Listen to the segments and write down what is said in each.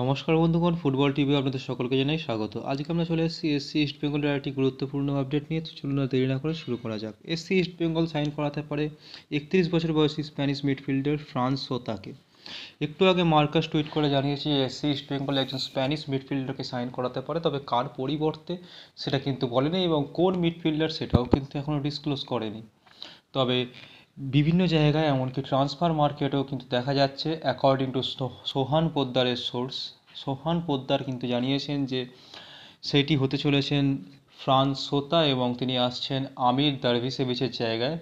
নমস্কার বন্ধুগণ football TV আপনাদের সকলকে জানাই স্বাগত আজকে আমরা চলে এসেছি সি ইস্ট বেঙ্গলের একটি গুরুত্বপূর্ণ আপডেট নিয়ে চলুন দেরি না করে শুরু করা যাক এসসি ইস্ট বেঙ্গল সাইন করাতে পারে একত্রিশ বছর বয়সী স্প্যানিশ মিডফিল্ডার ফ্রান্স সোতাকে একটু আগে মার্কাস টুইট করে জানিয়েছে সি ইস্ট বেঙ্গল একজন স্প্যানিশ মিডফিল্ডারকে সাইন করাতে পারে তবে কার পরিবর্তে সেটা কিন্তু বলেনি এবং কোন মিডফিল্ডার সেটাও কিন্তু এখনও ডিসক্লোজ করেনি তবে বিভিন্ন জায়গায় এমনকি ট্রান্সফার মার্কেটেও কিন্তু দেখা যাচ্ছে অ্যাকর্ডিং টু সোহান পোদ্দারের সোর্স সোহান পোদ্দার কিন্তু জানিয়েছেন যে সেটি হতে চলেছেন ফ্রান্স সোতা এবং তিনি আসছেন আমির দার্ভিসেভিচের জায়গায়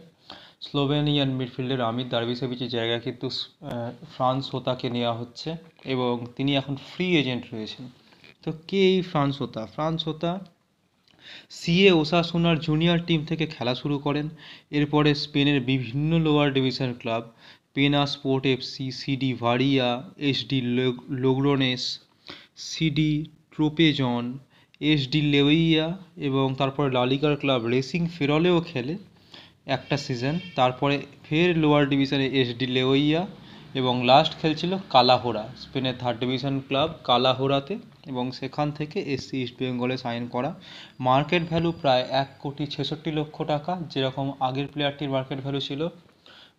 স্লোভেনিয়ান মিডফিল্ডের আমির দার্ভিসেভিচের জায়গায় কিন্তু ফ্রান্স হোতাকে নেওয়া হচ্ছে এবং তিনি এখন ফ্রি এজেন্ট রয়েছেন তো কে এই ফ্রান্স হোতা ফ্রান্স হোতা সিএ ওসাসুনার জুনিয়র টিম থেকে খেলা শুরু করেন এরপরে স্পেনের বিভিন্ন lower division club Pena Sport FC CD Varea SD Logrones CD Tropezon SD Leioa এবং তারপর লালিগার ক্লাব রেসিং ফেরলেও খেলে একটা সিজন তারপরে ফের লোয়ার ডিভিশনে এসডি লেওইয়া এবং লাস্ট খেলছিল কালাহোরা স্পেনের থার্ড ডিভিশন ক্লাব কালাহোরাতে এবং সেখান থেকে এসসি ইস্ট বেঙ্গলে সাইন করা মার্কেট ভ্যালু প্রায় এক কোটি ছেষট্টি লক্ষ টাকা যেরকম আগের প্লেয়ারটির মার্কেট ভ্যালু ছিল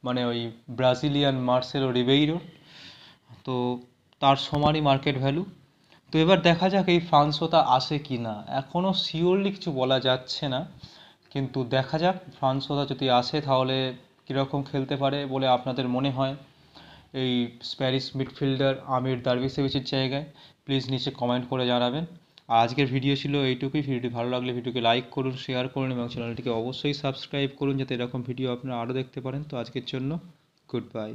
মানে ওই ব্রাজিলিয়ান মার্সেলো রিবেইরো তো তার সমানই মার্কেট ভ্যালু তো এবার দেখা যাক এই ফ্রান্সোতা আসে কি না এখনও সিওরলি কিছু বলা যাচ্ছে না কিন্তু দেখা যাক ফ্রান্সোতা যদি আসে তাহলে কীরকম খেলতে পারে বলে আপনাদের মনে হয় এই স্প্যানিশ মিডফিল্ডার আমির দারবিশেভিচের জায়গায় প্লিজ নিচে কমেন্ট করে জানাবেন আর আজকের ভিডিও ছিল এইটুকুই ভিডিওটি ভালো লাগলে ভিডিওকে লাইক করুন শেয়ার করুন এবং চ্যানেলটিকে অবশ্যই সাবস্ক্রাইব করুন যাতে এরকম ভিডিও আপনারা আরও দেখতে পারেন তো আজকের জন্য গুড বাই